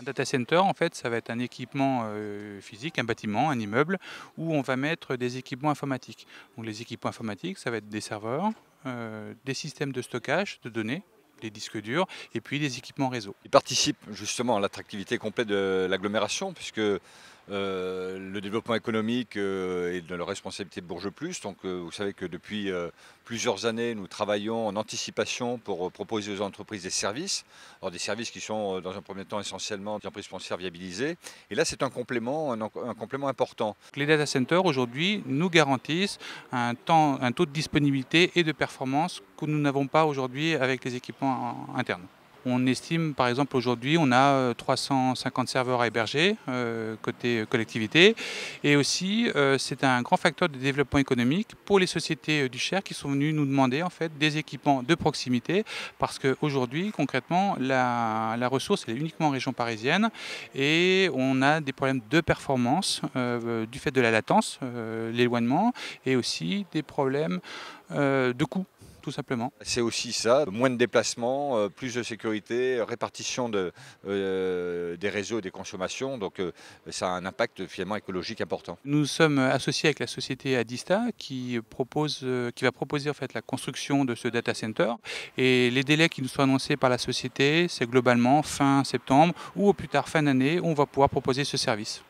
Un data center, en fait, ça va être un équipement euh, physique, un bâtiment, un immeuble, où on va mettre des équipements informatiques. Donc, les équipements informatiques, ça va être des serveurs, euh, des systèmes de stockage de données, des disques durs et puis des équipements réseau. Ils participe justement à l'attractivité complète de l'agglomération puisque euh, le développement économique et euh, de la responsabilité de Bourges Plus. Donc, euh, vous savez que depuis plusieurs années, nous travaillons en anticipation pour proposer aux entreprises des services. des services qui sont, dans un premier temps, essentiellement des entreprises foncières viabilisées. Et là, c'est un complément, un, complément important. Les data centers, aujourd'hui, nous garantissent un taux de disponibilité et de performance que nous n'avons pas aujourd'hui avec les équipements internes. On estime, par exemple, aujourd'hui, on a 350 euh, serveurs à héberger euh, côté euh, collectivité. Et aussi, c'est un grand facteur de développement économique pour les sociétés du Cher qui sont venues nous demander en fait des équipements de proximité parce qu'aujourd'hui, concrètement, la, ressource elle est uniquement en région parisienne et on a des problèmes de performance du fait de la latence, l'éloignement et aussi des problèmes de coûts simplement. C'est aussi ça, moins de déplacements, euh, plus de sécurité, répartition de, euh, des réseaux et des consommations, donc euh, ça a un impact finalement écologique important. Nous sommes associés avec la société Adista qui, propose, qui va proposer en fait la construction de ce data center et les délais qui nous sont annoncés par la société, c'est globalement fin septembre ou au plus tard fin d'année, on va pouvoir proposer ce service.